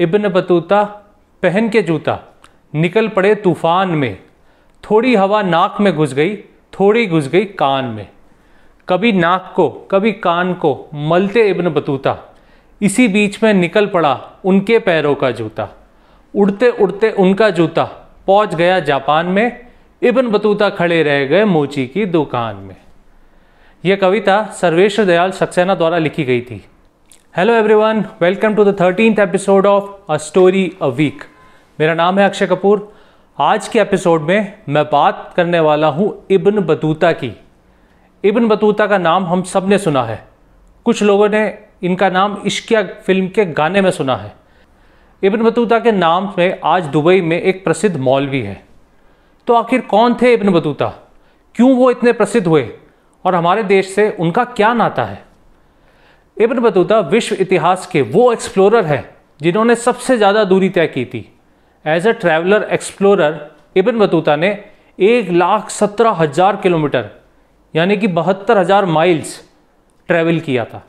Ibn Battuta पहन के जूता निकल पड़े तूफान में थोड़ी हवा नाक में घुस गई थोड़ी घुस गई कान में कभी नाक को कभी कान को मलते इब्न बतूता इसी बीच में निकल पड़ा उनके पैरों का जूता उड़ते उड़ते उनका जूता पहुंच गया जापान में इब्न बतूता खड़े रह गए मोची की दुकान में यह कविता सर्वेश्वर दयाल सक्सेना द्वारा लिखी गई थी hello everyone welcome to the thirteenth episode of a story a week मेरा नाम है अक्षय कपूर आज के एपिसोड में मैं बात करने वाला हूँ इब्न बतूता की इब्न बतूता का नाम हम सब ने सुना है कुछ लोगों ने इनका नाम इश्किया फिल्म के गाने में सुना है इब्न बतूता के नाम में आज दुबई में एक प्रसिद्ध मौलवी है तो आखिर कौन थे इब्न बतूता क्यों वो इतने प्रसिद्ध हुए और हमारे देश से उनका क्या नाता है इब्न बतूता विश्व इतिहास के वो एक्सप्लोरर हैं जिन्होंने सबसे ज़्यादा दूरी तय की थी as a traveller explorer Ibn Battuta ने एक लाख सत्रह हज़ार किलोमीटर यानी कि बहत्तर हज़ार माइल्स ट्रैवल किया था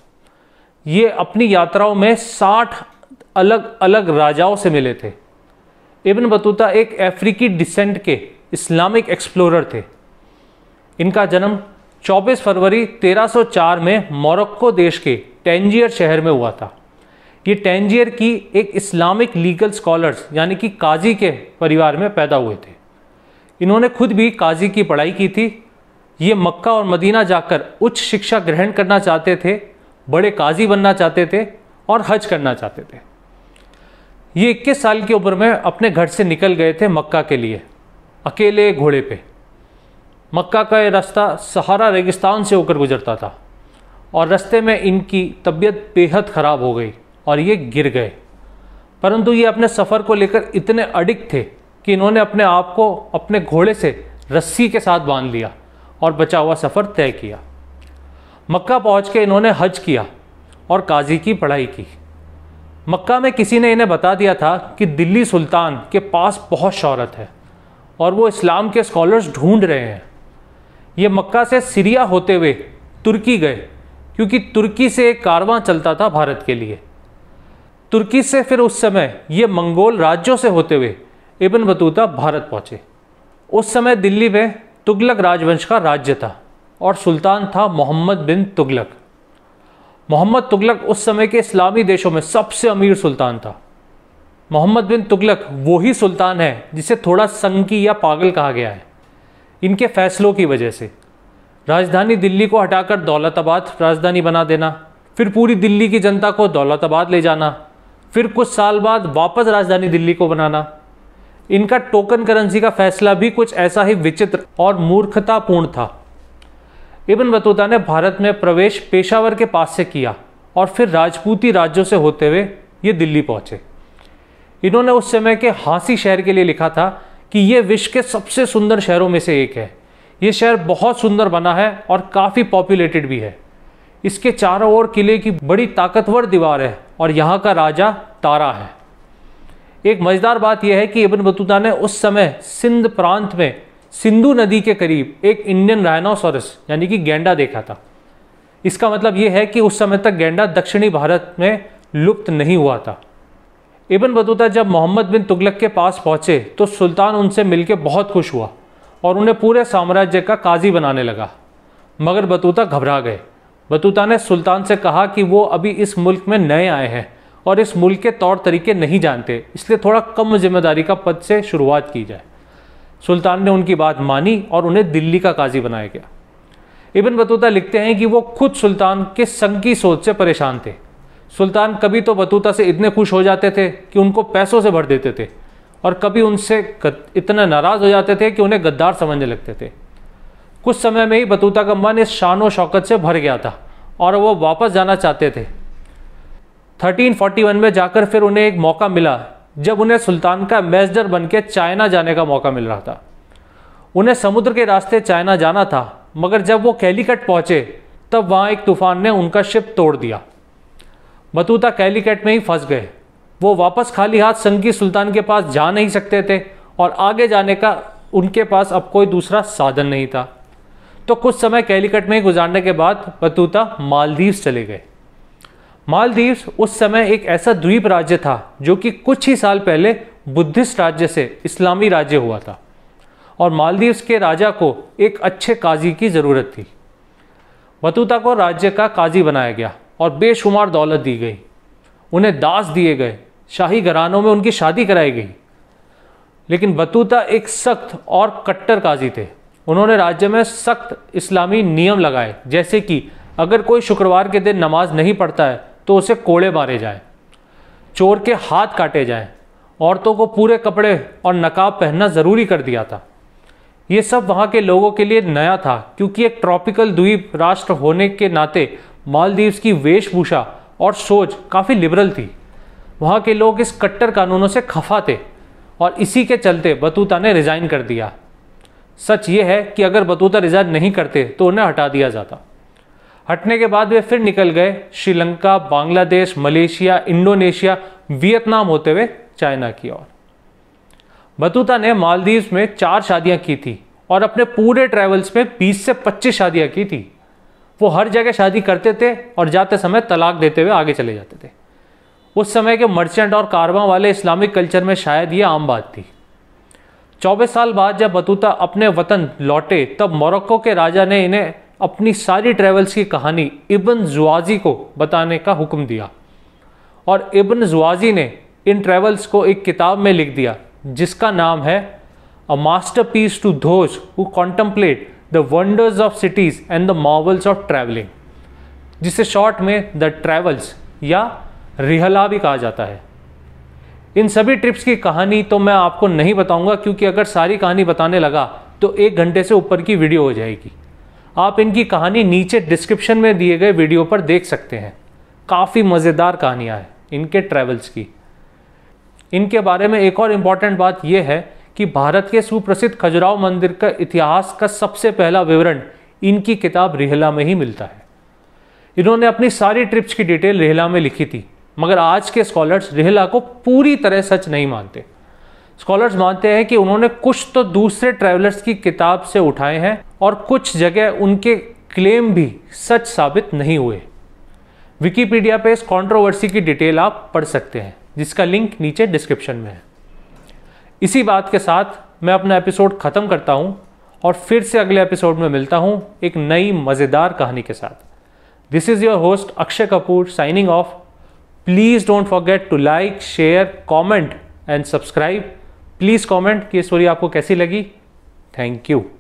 ये अपनी यात्राओं में साठ अलग अलग राजाओं से मिले थे इब्न बतूता एक अफ्रीकी डिसेंट के इस्लामिक एक्सप्लोरर थे इनका जन्म 24 फरवरी 1304 में मोरक्को देश के टेंजियर शहर में हुआ था ये टेंजियर की एक इस्लामिक लीगल स्कॉलर्स यानी कि काजी के परिवार में पैदा हुए थे इन्होंने खुद भी काजी की पढ़ाई की थी ये मक्का और मदीना जाकर उच्च शिक्षा ग्रहण करना चाहते थे बड़े काजी बनना चाहते थे और हज करना चाहते थे ये इक्कीस साल की उम्र में अपने घर से निकल गए थे मक्का के लिए अकेले घोड़े पे मक्का का ये रास्ता सहारा रेगिस्तान से होकर गुजरता था और रास्ते में इनकी तबीयत बेहद ख़राब हो गई और ये गिर गए परंतु ये अपने सफ़र को लेकर इतने अडिक थे कि इन्होंने अपने आप को अपने घोड़े से रस्सी के साथ बांध लिया और बचा हुआ सफ़र तय किया मक्का पहुँच के इन्होंने हज किया और काजी की पढ़ाई की मक्का में किसी ने इन्हें बता दिया था कि दिल्ली सुल्तान के पास बहुत शहरत है और वो इस्लाम के स्कॉलर्स ढूंढ रहे हैं ये मक्का से सीरिया होते हुए तुर्की गए क्योंकि तुर्की से एक कारवां चलता था भारत के लिए तुर्की से फिर उस समय ये मंगोल राज्यों से होते हुए इबन बतूता भारत पहुँचे उस समय दिल्ली में तुगलक राजवंश का राज्य था और सुल्तान था मोहम्मद बिन तुगलक मोहम्मद तुगलक उस समय के इस्लामी देशों में सबसे अमीर सुल्तान था मोहम्मद बिन तुगलक वही सुल्तान है जिसे थोड़ा संकी या पागल कहा गया है इनके फैसलों की वजह से राजधानी दिल्ली को हटाकर दौलताबाद राजधानी बना देना फिर पूरी दिल्ली की जनता को दौलताबाद ले जाना फिर कुछ साल बाद वापस राजधानी दिल्ली को बनाना इनका टोकन करेंसी का फैसला भी कुछ ऐसा ही विचित्र और मूर्खतापूर्ण था इबन बतूता ने भारत में प्रवेश पेशावर के पास से किया और फिर राजपूती राज्यों से होते हुए ये दिल्ली पहुँचे इन्होंने उस समय के हांसी शहर के लिए लिखा था कि ये विश्व के सबसे सुंदर शहरों में से एक है ये शहर बहुत सुंदर बना है और काफ़ी पॉपुलेटेड भी है इसके चारों ओर किले की बड़ी ताकतवर दीवार है और यहाँ का राजा तारा है एक मज़ेदार बात यह है कि इबन बतूता ने उस समय सिंध प्रांत में सिंधु नदी के करीब एक इंडियन रायनासोरस यानी कि गेंडा देखा था इसका मतलब ये है कि उस समय तक गेंडा दक्षिणी भारत में लुप्त नहीं हुआ था इबन बतूता जब मोहम्मद बिन तुगलक के पास पहुँचे तो सुल्तान उनसे मिलकर बहुत खुश हुआ और उन्हें पूरे साम्राज्य का काजी बनाने लगा मगर बतूता घबरा गए बतूता ने सुल्तान से कहा कि वो अभी इस मुल्क में नए आए हैं और इस मुल्क के तौर तरीके नहीं जानते इसलिए थोड़ा कम जिम्मेदारी का पद से शुरुआत की जाए सुल्तान ने उनकी बात मानी और उन्हें दिल्ली का काजी बनाया गया इबन बतूता लिखते हैं कि वो खुद सुल्तान के संग की सोच से परेशान थे सुल्तान कभी तो बतूता से इतने खुश हो जाते थे कि उनको पैसों से भर देते थे और कभी उनसे इतना नाराज़ हो जाते थे कि उन्हें गद्दार समझने लगते थे कुछ समय में ही बतूता का मन इस शान व शौकत से भर गया था और वो वापस जाना चाहते थे 1341 में जाकर फिर उन्हें एक मौका मिला जब उन्हें सुल्तान का एम्बेसडर बन के चाइना जाने का मौका मिल रहा था उन्हें समुद्र के रास्ते चाइना जाना था मगर जब वो कैलीकट पहुंचे तब वहाँ एक तूफान ने उनका शिप तोड़ दिया बतूता कैलीकट में ही फंस गए वो वापस खाली हाथ संगी सुल्तान के पास जा नहीं सकते थे और आगे जाने का उनके पास अब कोई दूसरा साधन नहीं था तो कुछ समय कैलिकट में ही गुजारने के बाद बतूता मालदीव्स चले गए मालदीव्स उस समय एक ऐसा द्वीप राज्य था जो कि कुछ ही साल पहले बुद्धिस्ट राज्य से इस्लामी राज्य हुआ था और मालदीव्स के राजा को एक अच्छे काजी की ज़रूरत थी बतूता को राज्य का काजी बनाया गया और बेशुमार दौलत दी गई उन्हें दास दिए गए शाही घरानों में उनकी शादी कराई गई लेकिन बतूता एक सख्त और कट्टर काजी थे उन्होंने राज्य में सख्त इस्लामी नियम लगाए जैसे कि अगर कोई शुक्रवार के दिन नमाज नहीं पढ़ता है तो उसे कोड़े मारे जाएं चोर के हाथ काटे जाएं औरतों को पूरे कपड़े और नकाब पहनना ज़रूरी कर दिया था ये सब वहाँ के लोगों के लिए नया था क्योंकि एक ट्रॉपिकल द्वीप राष्ट्र होने के नाते मालदीव्स की वेशभूषा और सोच काफ़ी लिबरल थी वहाँ के लोग इस कट्टर कानूनों से खफा थे और इसी के चलते बतूता ने रिज़ाइन कर दिया सच ये है कि अगर बतूता रिज़ाइन नहीं करते तो उन्हें हटा दिया जाता हटने के बाद वे फिर निकल गए Sri Lanka Bangladesh Malaysia Indonesia Vietnam होते हुए चाइना की ओर बतूता ने मालदीव में चार शादियां की थी और अपने पूरे ट्रैवल्स में 20 से 25 शादियां की थी वो हर जगह शादी करते थे और जाते समय तलाक देते हुए आगे चले जाते थे उस समय के मर्चेंट और कारवा वाले इस्लामिक कल्चर में शायद ये आम बात थी चौबीस साल बाद जब बतूता अपने वतन लौटे तब मोरक्को के राजा ने इन्हें अपनी सारी ट्रेवल्स की कहानी इबन जुआजी को बताने का हुक्म दिया और इबन जुआजी ने इन ट्रेवल्स को एक किताब में लिख दिया जिसका नाम है a masterpiece to those who contemplate the wonders of cities and the marvels of travelling जिसे शॉर्ट में द ट्रैवल्स या रिहला भी कहा जाता है इन सभी ट्रिप्स की कहानी तो मैं आपको नहीं बताऊंगा क्योंकि अगर सारी कहानी बताने लगा तो एक घंटे से ऊपर की वीडियो हो जाएगी आप इनकी कहानी नीचे डिस्क्रिप्शन में दिए गए वीडियो पर देख सकते हैं काफ़ी मज़ेदार कहानियाँ हैं इनके ट्रैवल्स की इनके बारे में एक और इम्पॉर्टेंट बात यह है कि भारत के सुप्रसिद्ध खजुराव मंदिर का इतिहास का सबसे पहला विवरण इनकी किताब रिहला में ही मिलता है इन्होंने अपनी सारी ट्रिप्स की डिटेल रिहला में लिखी थी मगर आज के स्कॉलर्स रिहला को पूरी तरह सच नहीं मानते स्कॉलर्स मानते हैं कि उन्होंने कुछ तो दूसरे ट्रैवलर्स की किताब से उठाए हैं और कुछ जगह उनके क्लेम भी सच साबित नहीं हुए विकीपीडिया पे इस कॉन्ट्रोवर्सी की डिटेल आप पढ़ सकते हैं जिसका लिंक नीचे डिस्क्रिप्शन में है इसी बात के साथ मैं अपना एपिसोड ख़त्म करता हूँ और फिर से अगले एपिसोड में मिलता हूँ एक नई मज़ेदार कहानी के साथ this is your host Akshay Kapoor signing off please don't forget to like share comment and subscribe please comment कि ये स्टोरी आपको कैसी लगी थैंक यू